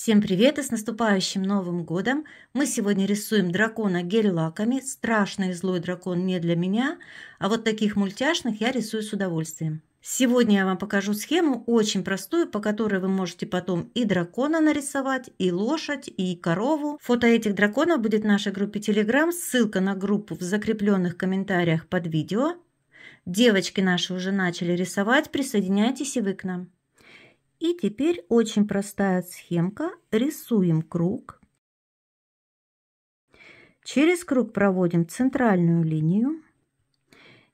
Всем привет и с наступающим Новым Годом! Мы сегодня рисуем дракона гель-лаками. Страшный злой дракон не для меня, а вот таких мультяшных я рисую с удовольствием. Сегодня я вам покажу схему очень простую, по которой вы можете потом и дракона нарисовать, и лошадь, и корову. Фото этих драконов будет в нашей группе Telegram. Ссылка на группу в закрепленных комментариях под видео. Девочки наши уже начали рисовать, присоединяйтесь и вы к нам. И теперь очень простая схемка. Рисуем круг. Через круг проводим центральную линию.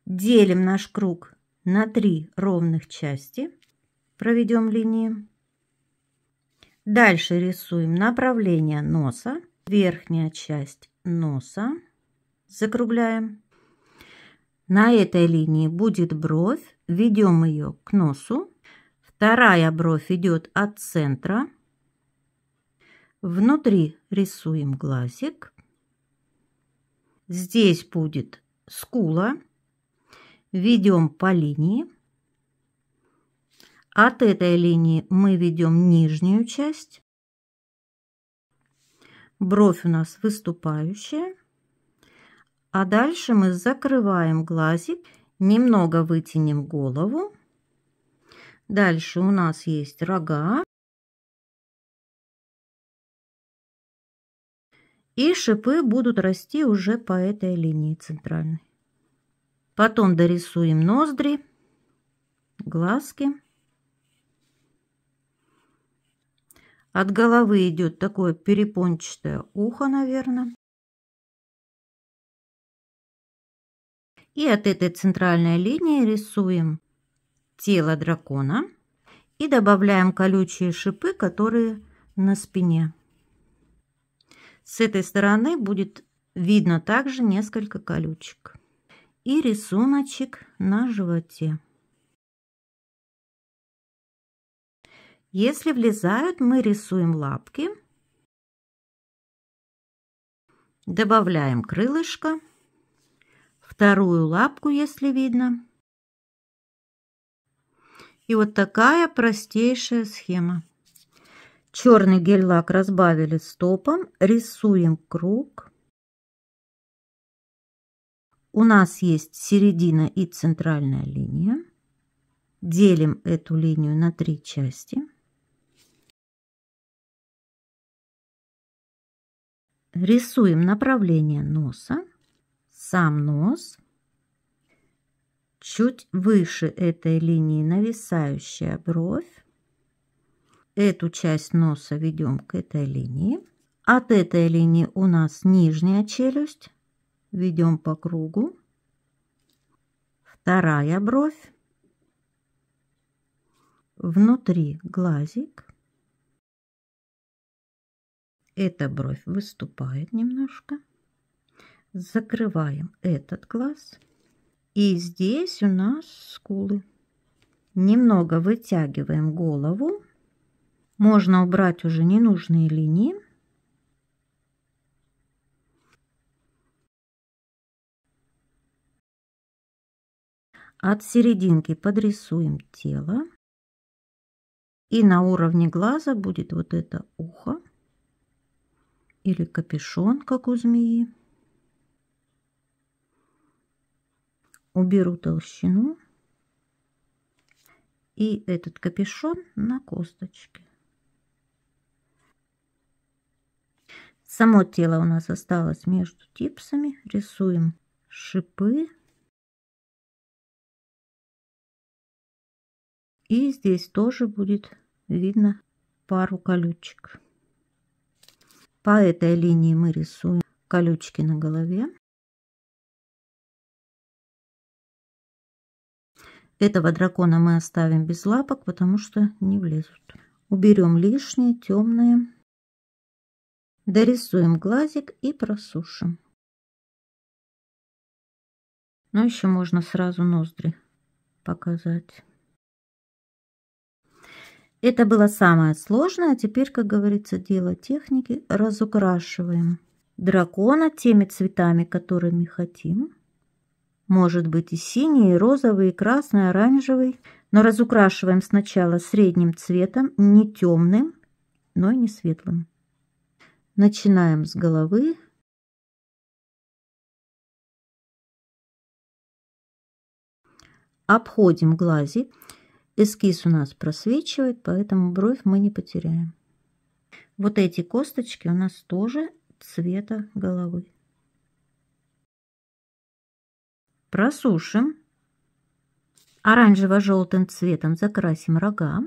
Делим наш круг на три ровных части. Проведем линии. Дальше рисуем направление носа, верхняя часть носа, закругляем. На этой линии будет бровь, ведем ее к носу, Вторая бровь идет от центра. Внутри рисуем глазик. Здесь будет скула. Ведем по линии. От этой линии мы ведем нижнюю часть. Бровь у нас выступающая. А дальше мы закрываем глазик, немного вытянем голову Дальше у нас есть рога и шипы будут расти уже по этой линии центральной. Потом дорисуем ноздри, глазки. От головы идет такое перепончатое ухо, наверное. И от этой центральной линии рисуем тело дракона и добавляем колючие шипы, которые на спине. С этой стороны будет видно также несколько колючек. И рисуночек на животе. Если влезают, мы рисуем лапки. Добавляем крылышко. Вторую лапку, если видно. И вот такая простейшая схема. Черный гель-лак разбавили стопом, рисуем круг. У нас есть середина и центральная линия. Делим эту линию на три части. Рисуем направление носа, сам нос – чуть выше этой линии нависающая бровь. Эту часть носа ведем к этой линии. От этой линии у нас нижняя челюсть. Ведем по кругу. Вторая бровь. Внутри глазик. Эта бровь выступает немножко. Закрываем этот глаз. И здесь у нас скулы. Немного вытягиваем голову. Можно убрать уже ненужные линии. От серединки подрисуем тело. И на уровне глаза будет вот это ухо или капюшон, как у змеи. уберу толщину и этот капюшон на косточке. Само тело у нас осталось между типсами. Рисуем шипы. И здесь тоже будет видно пару колючек. По этой линии мы рисуем колючки на голове. Этого дракона мы оставим без лапок, потому что не влезут. Уберем лишние, темные. Дорисуем глазик и просушим. Но ну, еще можно сразу ноздри показать. Это было самое сложное, а теперь, как говорится, дело техники. Разукрашиваем дракона теми цветами, которыми хотим. Может быть и синий, и розовый, и красный, и оранжевый. Но разукрашиваем сначала средним цветом, не темным, но и не светлым. Начинаем с головы. Обходим глази, Эскиз у нас просвечивает, поэтому бровь мы не потеряем. Вот эти косточки у нас тоже цвета головы. просушим, оранжево-желтым цветом закрасим рога,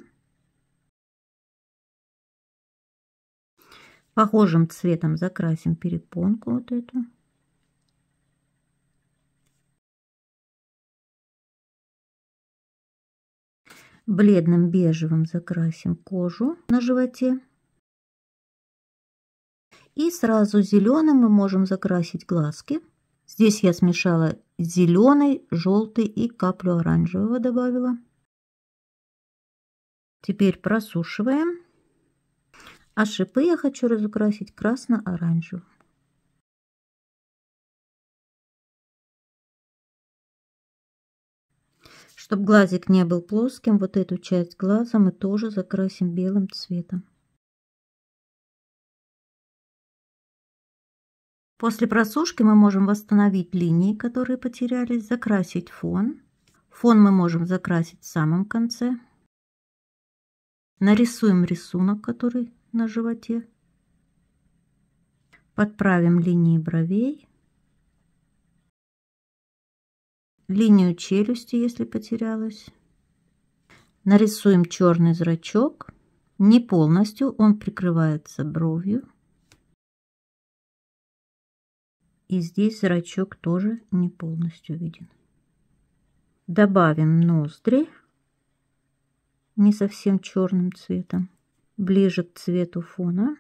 похожим цветом закрасим перепонку вот эту. Бледным бежевым закрасим кожу на животе. И сразу зеленым мы можем закрасить глазки. Здесь я смешала зеленый, желтый и каплю оранжевого добавила. Теперь просушиваем. А шипы я хочу разукрасить красно-оранжевым. Чтобы глазик не был плоским, вот эту часть глаза мы тоже закрасим белым цветом. После просушки мы можем восстановить линии, которые потерялись, закрасить фон. Фон мы можем закрасить в самом конце. Нарисуем рисунок, который на животе. Подправим линии бровей. Линию челюсти, если потерялась. Нарисуем черный зрачок. Не полностью, он прикрывается бровью. И здесь зрачок тоже не полностью виден. Добавим ноздри не совсем черным цветом, ближе к цвету фона.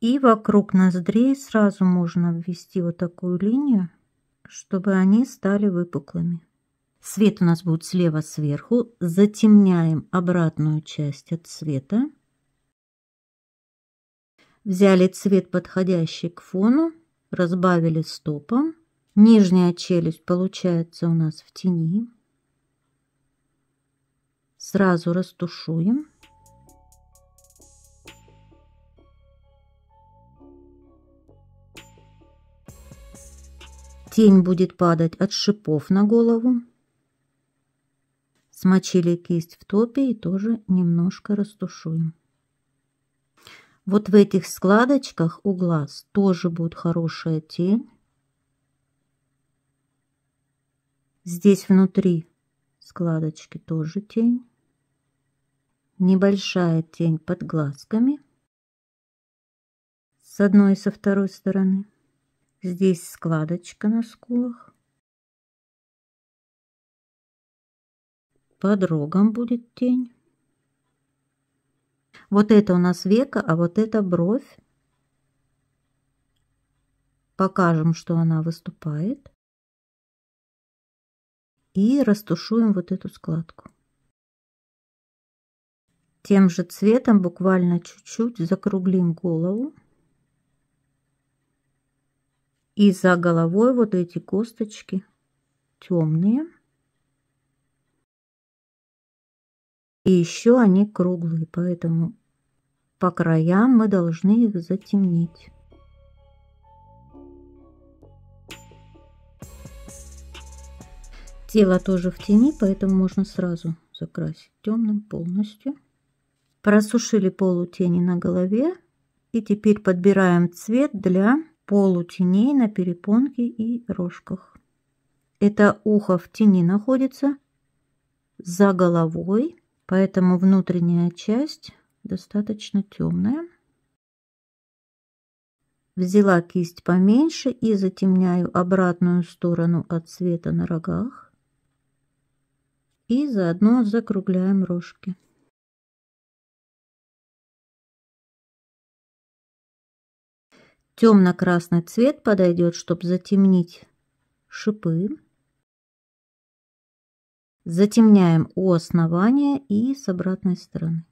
И вокруг ноздрей сразу можно ввести вот такую линию, чтобы они стали выпуклыми. Свет у нас будет слева сверху. Затемняем обратную часть от цвета. Взяли цвет, подходящий к фону разбавили стопом. Нижняя челюсть получается у нас в тени. Сразу растушуем. Тень будет падать от шипов на голову. Смочили кисть в топе и тоже немножко растушуем. Вот в этих складочках у глаз тоже будет хорошая тень. Здесь внутри складочки тоже тень. Небольшая тень под глазками. С одной и со второй стороны. Здесь складочка на скулах. Под рогом будет тень. Вот это у нас века, а вот это бровь. Покажем, что она выступает. И растушуем вот эту складку. Тем же цветом буквально чуть-чуть закруглим голову. И за головой вот эти косточки темные. И еще они круглые, поэтому по краям мы должны их затемнить. Тело тоже в тени, поэтому можно сразу закрасить темным полностью. Просушили полутени на голове. И теперь подбираем цвет для полутеней на перепонке и рожках. Это ухо в тени находится за головой, поэтому внутренняя часть достаточно темная. Взяла кисть поменьше и затемняю обратную сторону от цвета на рогах. И заодно закругляем рожки. Темно-красный цвет подойдет, чтобы затемнить шипы. Затемняем у основания и с обратной стороны.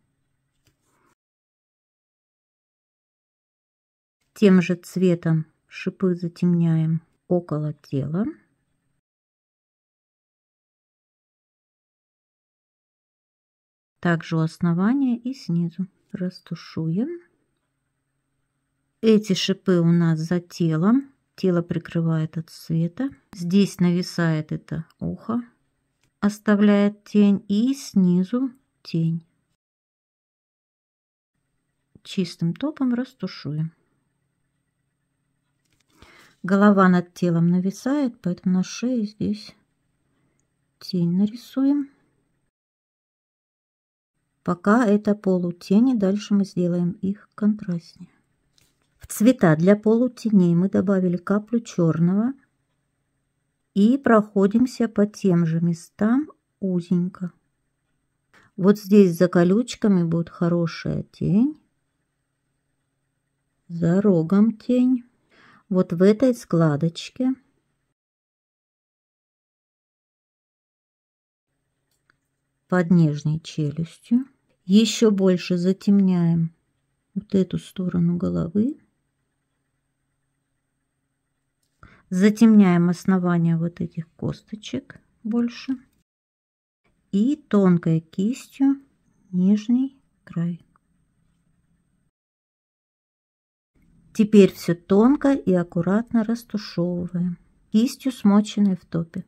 Тем же цветом шипы затемняем около тела. Также у основания и снизу растушуем. Эти шипы у нас за телом. Тело прикрывает от света. Здесь нависает это ухо. Оставляет тень. И снизу тень. Чистым топом растушуем голова над телом нависает, поэтому на шее здесь тень нарисуем. Пока это полутени, дальше мы сделаем их контрастнее. В цвета для полутеней мы добавили каплю черного и проходимся по тем же местам узенько. Вот здесь за колючками будет хорошая тень, за рогом тень вот в этой складочке. Под нижней челюстью. Еще больше затемняем вот эту сторону головы. Затемняем основание вот этих косточек больше. И тонкой кистью нижний край. Теперь все тонко и аккуратно растушевываем, кистью смоченной в топе.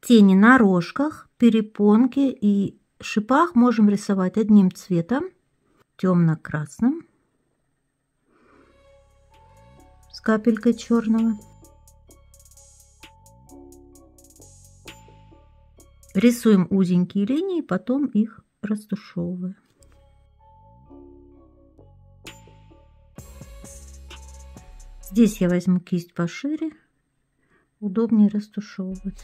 Тени на рожках, перепонки и шипах можем рисовать одним цветом, темно-красным, с капелькой черного. Рисуем узенькие линии, потом их растушевываем. Здесь я возьму кисть пошире, удобнее растушевывать.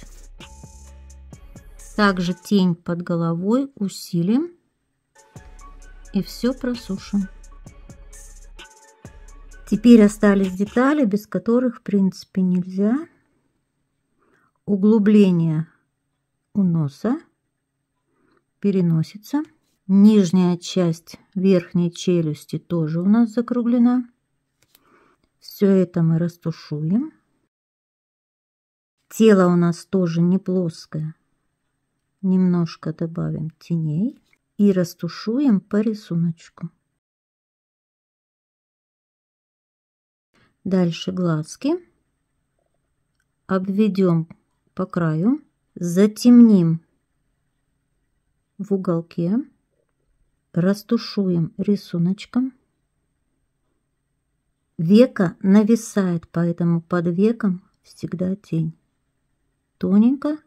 Также тень под головой усилим и все просушим. Теперь остались детали, без которых в принципе нельзя. Углубление у носа переносится. Нижняя часть верхней челюсти тоже у нас закруглена. Все это мы растушуем. Тело у нас тоже не плоское. Немножко добавим теней и растушуем по рисунку. Дальше глазки. Обведем по краю. Затемним в уголке. Растушуем рисуночком. Века нависает, поэтому под веком всегда тень. Тоненько,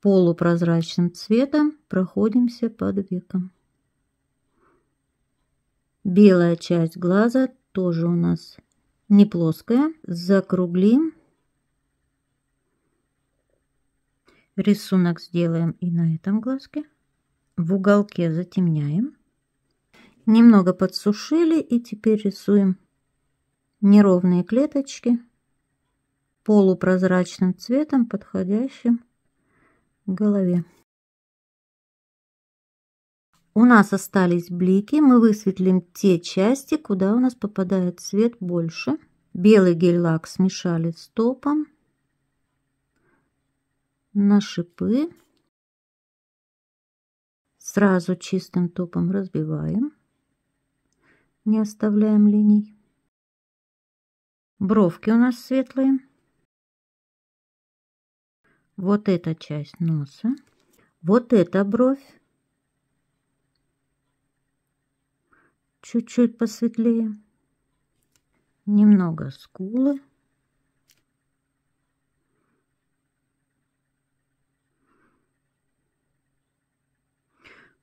полупрозрачным цветом проходимся под веком. Белая часть глаза тоже у нас не плоская. Закруглим. Рисунок сделаем и на этом глазке. В уголке затемняем. Немного подсушили и теперь рисуем неровные клеточки полупрозрачным цветом, подходящим к голове. У нас остались блики, мы высветлим те части, куда у нас попадает цвет больше. Белый гель-лак смешали с топом на шипы. Сразу чистым топом разбиваем, не оставляем линий. Бровки у нас светлые. Вот эта часть носа. Вот эта бровь. Чуть-чуть посветлее. Немного скулы.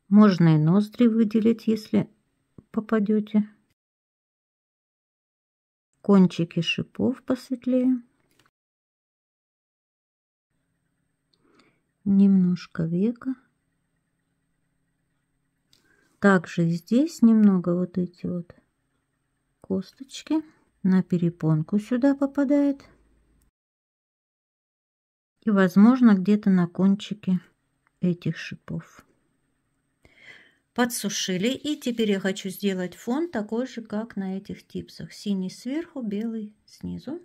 Можно и ноздри выделить, если попадете кончики шипов посветлее. Немножко века. Также здесь немного вот эти вот косточки на перепонку сюда попадает. И, возможно, где-то на кончике этих шипов подсушили. И теперь я хочу сделать фон такой же, как на этих типсах. Синий сверху, белый снизу.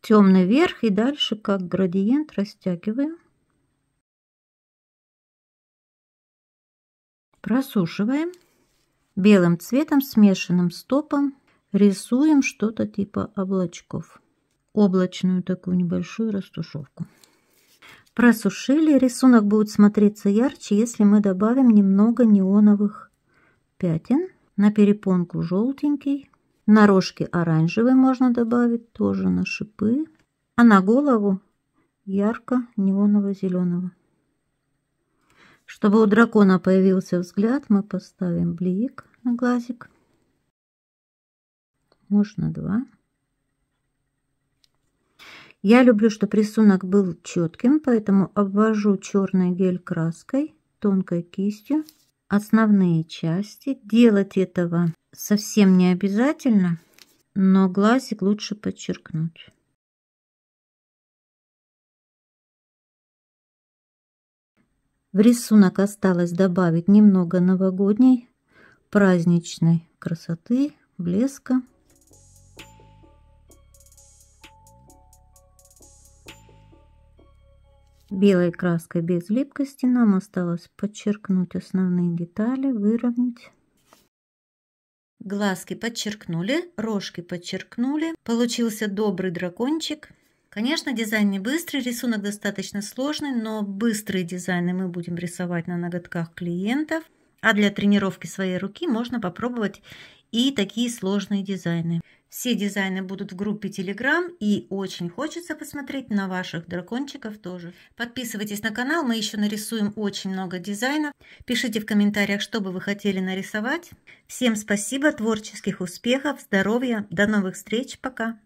Темный верх и дальше как градиент растягиваем. Просушиваем. Белым цветом, смешанным стопом рисуем что-то типа облачков. Облачную такую небольшую растушевку. Просушили, рисунок будет смотреться ярче, если мы добавим немного неоновых пятен. На перепонку желтенький, на рожки оранжевый можно добавить, тоже на шипы. А на голову ярко неоново-зеленого. Чтобы у дракона появился взгляд, мы поставим блик на глазик. Можно два. Я люблю, чтобы рисунок был четким, поэтому обвожу черной гель краской, тонкой кистью, основные части. Делать этого совсем не обязательно, но глазик лучше подчеркнуть. В рисунок осталось добавить немного новогодней праздничной красоты, блеска. Белой краской без липкости нам осталось подчеркнуть основные детали, выровнять. Глазки подчеркнули, рожки подчеркнули. Получился добрый дракончик. Конечно, дизайн не быстрый, рисунок достаточно сложный, но быстрые дизайны мы будем рисовать на ноготках клиентов. А для тренировки своей руки можно попробовать и такие сложные дизайны. Все дизайны будут в группе Telegram и очень хочется посмотреть на ваших дракончиков тоже. Подписывайтесь на канал, мы еще нарисуем очень много дизайнов. Пишите в комментариях, что бы вы хотели нарисовать. Всем спасибо, творческих успехов, здоровья, до новых встреч, пока!